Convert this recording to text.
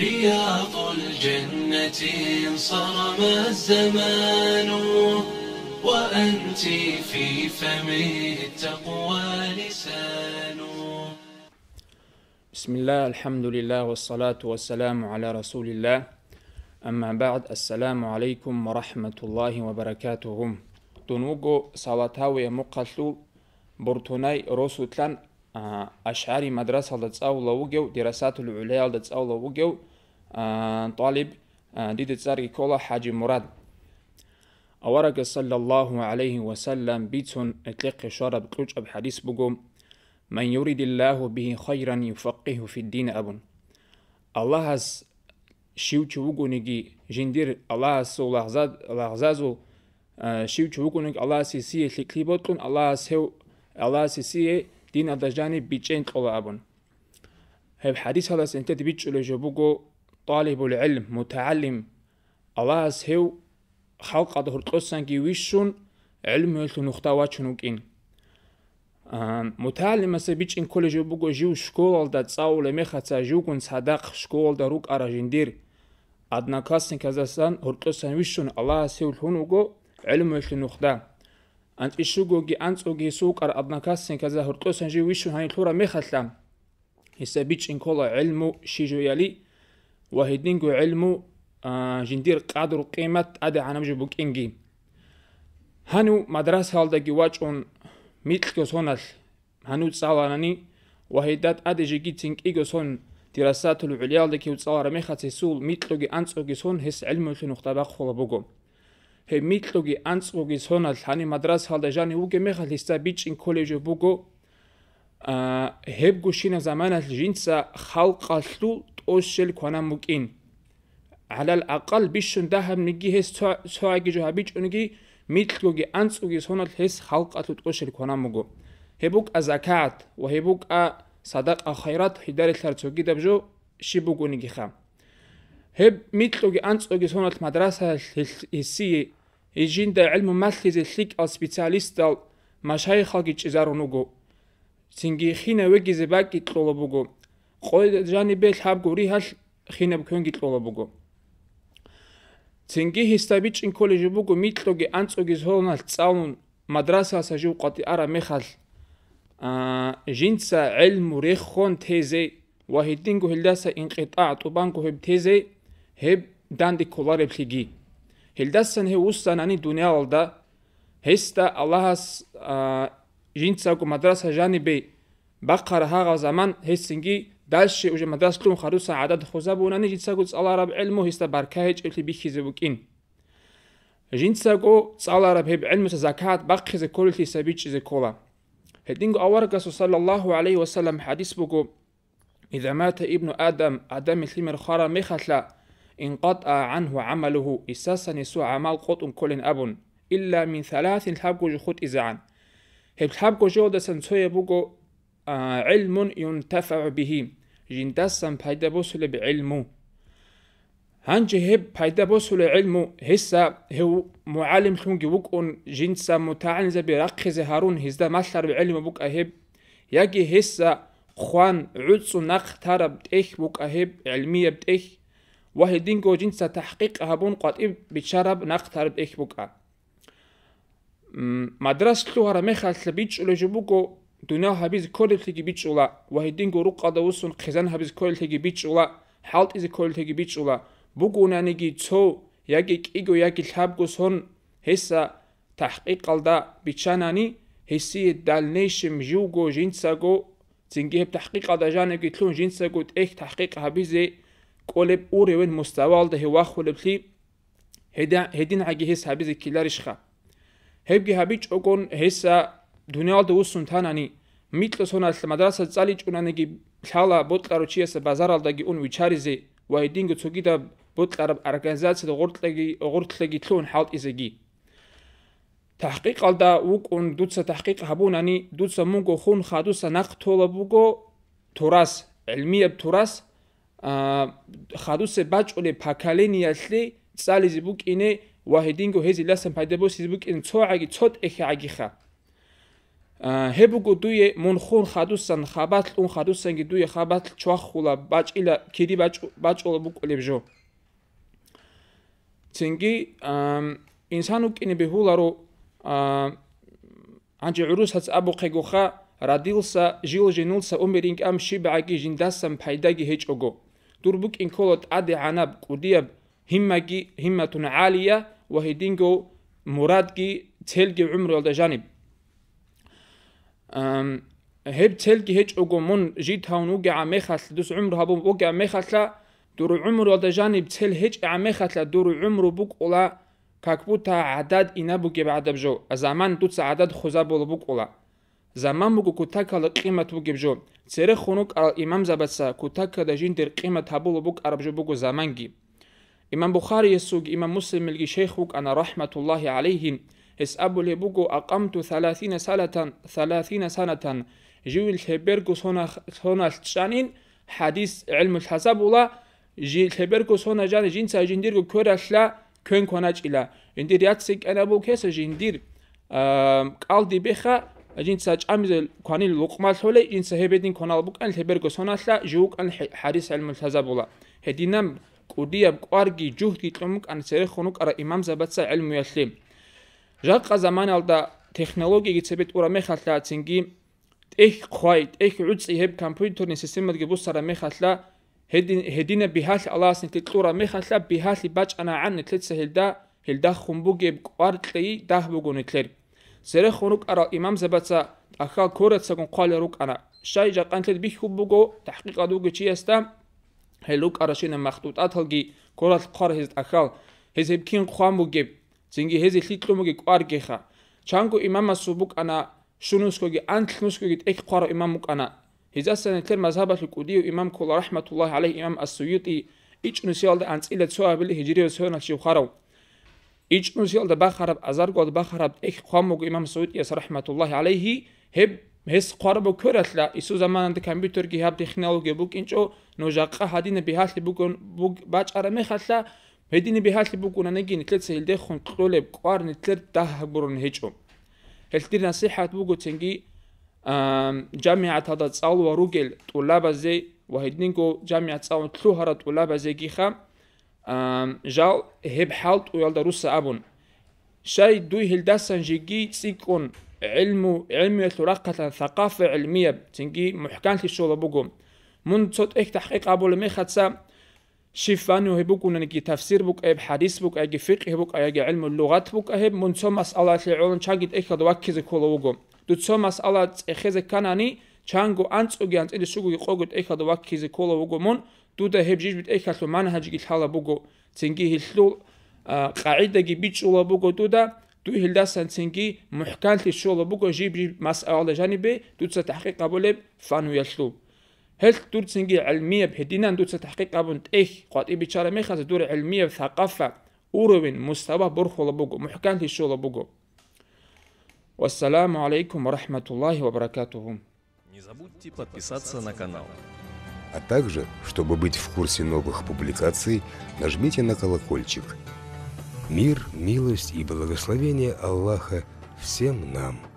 رياض الجنة انصرم الزمان وأنت في فم التقوى لسان بسم الله الحمد لله والصلاة والسلام على رسول الله أما بعد السلام عليكم ورحمة الله وبركاته دونوغو سواتاوي مقتلو برتوناي روسوتلان آه، أشعري مدرسة لتسأولة لوجو دراسات العليا لتسأولة لوجو آه، طالب آه، ديد تساري كولا حاجي مراد أورق صلى الله عليه وسلم بيتون اتلق شرب قوش أب حديث بقوم من يريد الله به خيرا يفقه في الدين أبن الله هز شيو شيوچ وقونيجي جندير الله هز لغزاد لغزازو شيو شيوچ وقونيج الله سيسي تلقي بوتكن الله هز الله سيسي დინა და ჟანი ბიჭენ ყოლაბონ ჰებ ჰადისალას ენტე ბიჭულე ჟობუგო ტალიბულ ილმ მუტაალიმ ალას ჰევ ხალყად ჰორტყოსანგი ვიშუნ ილმ ელთ ნუხტავა ჩნუკინ მუტაალიმასე ბიჭინ კოლეჯ ჟობუგო ჟიუ შკოლალ და წაულე მეხაცა ჟუგუნ სადაყ შკოლ და რუკ араჟინდირ ადნაკასინ ქაზასან ჰორტყოსან ვიშუნ ალას ჰევ ლუნუგო ილმ ელთ ნუხტავა ანტიშუგოგი ანწოგი სუკარ აბნაკასენ ქაზა ჰორტოსენჟი ვიშუ ჰაი ხურა მეხალთა ისე ბიჩინ ქოლა ილმუ შიჟოიალი ვაჰედინგუ ილმუ ჟინდირ ყადურ ყიმათ ადე ანამჟი ბუკინგი ჰანუ მადრას ჰალდაგი ვაჭონ მიტლკოს ჰონალ ჰანუ წალანანი ვაჰედათ ადე ჟიგი წინ კიგოს ჰონ დირასათულ ულიალდაკი უწალარ მეხაცი სულ მიტლოგი ანწოგი სონ ეს ილმუ ხინუ ხტაბა ხოლა ბუგო ჰე მიტლუგი ანცუგი სონალ თანი მადრას ჰალდა ჟანი უგე მეხალისტა ბიჩინ კოლეჯო ბუგო ა ჰებგუ შინა ზამანალ ჟინცა ხალყალტუ ტოშელ ქანამუკინ ალალ აყალ ბიშუნ დაჰამ ნიგი ჰეს სოაგი ჯო ბიჩუნგი მიტლუგი ანცუგი სონალ ჰეს ხალყალტუ ტოშელ ქანამუგო ჰებუკ აზაკატ ვა ჰებუკ ა სადაყა ხაირატ ჰიდარელ თარცოგი დაბჟო შიბუგუნი გიხამ ჰე მიტლუგი ანწოგი სონალთ მადრასა ესი ეჯინდა ილმ მალხიზე ლიკ ალ სპეციალისტა მაშაი ხალგი ჭიზარონუგო სინგი ხინევე გიზება კიტლობუგო ყოი ჯანი ბე ხაბგური ჰალ ხინებ ქონ კიტლობუგო სინგი ჰისტაბი ჭინ კოლეჯი ბუგო მიტლუგი ანწოგი სონალთ წალუნ მადრასა საჟი უყატი არა მეხალ აა ჯინცა ილმ რეხონ თეზე ვაჰიდინგო ჰილდასა ინყიტა ატუბანკო ჰებ თეზე hep dandik kolarep higi. Hildasan he ussan ani dünyalda hesta Allahas jinsaku madrasa janibi بقر هاغا زمان هسنجي دالشي وجه مدرسة لون خروسا عدد خزابون أنا جيت ساقو تسأل عرب علمو هستا باركاهج اللي بيخي زبوكين جيت ساقو تسأل عرب هب علمو زكاة بقي زي كولي اللي سبيتش زي كولا هدينجو أورقس صلى الله عليه وسلم حديث بوكو إذا مات ابن آدم آدم الثمر خارا ميخاتلا انقطع عنه عمله اساسا سوى عمل قطن كل ابن إلا من ثلاث الحبق خط إزعان هب الحبق جودة سنسوية بوغو آه، علم ينتفع به جندسا بايدا بوصل بعلمه هنج هب بايدا بوصل علمه هسا هو معلم خونجي بوغون جنسا متعنز برقز هارون هزدا مشلر بعلمه بوغ أهب يجي هسا خوان عدسو نخ ترى بتأخ بوغ أهب علمية بتأخ واحدين جوجين ستحقيق هبون قطيب بشرب نختار بإخبوكا مدرسة لوهر مخلص بيتش ولا جبوكو دنيا هبيز كل تيجي بيتش ولا واحدين جو رق دوسون خزان هبيز كل تيجي بيتش ولا حالت إذا كل تيجي بيتش ولا بوكو نانيجي تو ياكي كيجو ياكي شابكو سون هسا تحقيق الدا بيتشاناني هسي دال نيشم جو جوجين ساكو تنجيب تحقيق الدا جانكي تلون جين ساكو تحقيق هبيزي კოლებ ორევენ მოსტავალ და ჰვახოლებლი ჰედა ჰედინ აგი ჰესაბი ზიქილარიშხა ჰებგი ჰაბი ჭოკონ ჰესა დუნიალ და უსუნ თანანი მიტლოსონას მადრასა წალი ჭუნანეგი ხალა ბოტლარო ჩიესა ბაზარალდაგი უნ ვიჩარიზე ვაიდინგ ცოგი და ბოტლარ ორგანიზაცია და ღორტლეგი ღორტლეგი თლონ ჰალტ ისეგი تحقیقალ და უკუნ დუცა تحقیق ჰაბუნანი დუცა მუნგო ხუნ ხადუსა ნახთოლა ბუგო თურას ელმიებ თურას ა ხადუსე ბაჭული ფაქალენიაშლი წალიზი ბუკინე ვაჰედინგო ჰეზილასენ ფაიდებო სიზბუკინ ცოაგი ცოტ ეხაგიხა ჰებუკუ დუე მონხონ ხადუსან ხაბათლ უნ ხადუსენ გი დუე ხაბათლ ჩვახხულა ბაჭილა ქიდი ბაჭულა ბუკლებჟო ცინგი ინსანუ კინი ბეჰულარო ანჯი ურუსაც აბუყეგოხა რადილსა ჟილჟენულსა ომერინკამ შიბაგი ჟინდასან ფაიდაგი ჰეჭოგო دربك إن كولت أدي عناب قديب همكي همة عالية وهيدينجو مرادكي تلقي عمر ولد جانب هب تلقي هج أقو من جيت هون وقع مخسل دوس عمر هابو وقع مخسل دور عمر ولد جانب تل هج عمخسل دور عمر بوك ولا كاكبوتا عدد إنا بوك بعد بجو زمان توت عدد خزاب ولا بوك ولا زمان بگو کوتاکا ل قیمت بگی جو سر خونوک ال امام زبسا کوتاکا دجین در قیمت هبول بگ عرب جو بگو زمانگی امام بخاري يسوق امام مسلم شیخ شيخك انا رحمت الله علیه اس ابو بگو اقمت ثلاثین سنه ثلاثین سنه جو هبرغوس هنا هنا شانين حديث علم الحساب ولا جيل هبرغوس سونا جان جین جین جين ساجندير كوراشلا كون كوناج الى اندير ياتسك انا بو كيس جندير قال دي بخا ჯინცა ჭამიზე ქანი ლოყმასოლე ინცა ჰებედინ ქონალბუკან ჰებერგო სონასლა ჟუკან ჰარის ალმულთაზაბულა ჰედინამ კუდიამ ყარგი ჯუჰდი ტომ კანცერე ხონუ ყარა იმამ ზაბაცა ალმუიასლი ჟაყა ზამანალდა ტექნოლოგიი გიცებეთ ყურა მეხალთა ცინგი ტეხ ხვაი ტეხ უცი ჰებ კომპიუტერნი სისტემად გებუსარა მეხალთა ჰედინა ბიჰალ ალასნი ტიტყურა მეხალთა ბიჰალი ბაჭანა ანი თლეცელდა ჰელდა ხუმბუგებ ყარტლი დაჰბუგონეთლერი სერეხონუ კარა იმამზებაცა ახალ ქორეცაგონ ყალერუ კანა შაი ჯაყანთლეთ ბიხუბუგო დაჰყიყადუ გიჩიესთა ჰელუ კარაშინე მახტუტ ათალგი ქორალ ყარჰეზ ახალ ჰეზებკინ ყვამუგე ძინგი ჰეზი ხიტლუმუგე ყარგეხა ჩანგუ იმამასუბუ კანა შუნუსკოგი ანთლუსკოგი ტეკ ყარა იმამუ კანა ჰეზასანე თერ მაზაბაში კუდი იმამ ქოლა რაჰმათულაჰი ალეი იმამ ასუიუტი იჩნუსიალდა ანწილე ცოაბილი ჰიჯრიო სონაში ხარავ იჭმუსიალ და ბახარაბ აზარგოდ ბახარაბ ეხ ხვამოგ იმამ სოვიტიას რაჰმათულლაჰი ალეიჰი ჰებ მეს ხარბო ქერასლა ისო ზამანანდ კომპიუტერ გი ჰაბ ტექნოლოგია ბუკინჭო ნოჟაყა ჰადინე ბიჰალი ბუკონ ბუკ ბაჭარა მეხასლა მედინე ბიჰალი ბუკონ ანეგინ ტლეცელ დე ხონ ყოლებ ყარნი ტლერ დაჰაგბურონ ჰეჭო ჰელტი ნასიჰათ ბუკო ცენგი ჯამიათ ადა წალვა რუგელ ტულაბაზე ვაჰიდნინგო ჯამიათ წალვა ტლუ ჰარა ტულაბაზე გიხამ ჟალ ჰებჰალტ უალ და რუსა აბუნ შაი დუი ჰილდასან ჟიგი ციკონ ილმუ ილმი ლუ რაკათან საყაფა ილმია ცინგი მუჰკანთი შოლა ბუგუ მუნ ცოტ ეხ ტაჰყიყ აბულ მეხაცა შიფანი ჰებუკუნანი კი ტაფსირ ბუკ ებ ჰადის ბუკ აგი ფიყჰი ბუკ აგი ილმუ ლუღათ ბუკ ჰებ მუნ ცო მასალა ლიულუნ ჩაგი ტეხა და ვაკიზე ქოლა ბუგუ დუ ცო მასალა ეხეზე კანანი ჩანგო ანწოგი ანწილი სუგი ყოგი ტეხა და ვაკიზე ქოლა ბუგუ მუნ تودا هبجيش بيت إيكا سو مانا هاجي كتحالا بوغو تنجي هلسلول قاعدة جي بيت بيتشولا بوغو تودا تو هلدا تنجي محكان تي تشولا بوغو جيب جيب مسألة جانبي تودا تحقيق أبوليب فانو يسلو هل دود تنجي علمية بهدينا ندور تحقيق أبون إيه قد إيه بيتشارة ميخاز دور علمية بثقافة أوروين مستوى برخو لبوغو محكان تي شو بوغو والسلام عليكم ورحمة الله وبركاته Не забудьте подписаться на канал. А также, чтобы быть в курсе новых публикаций, нажмите на колокольчик. Мир, милость и благословение Аллаха всем нам –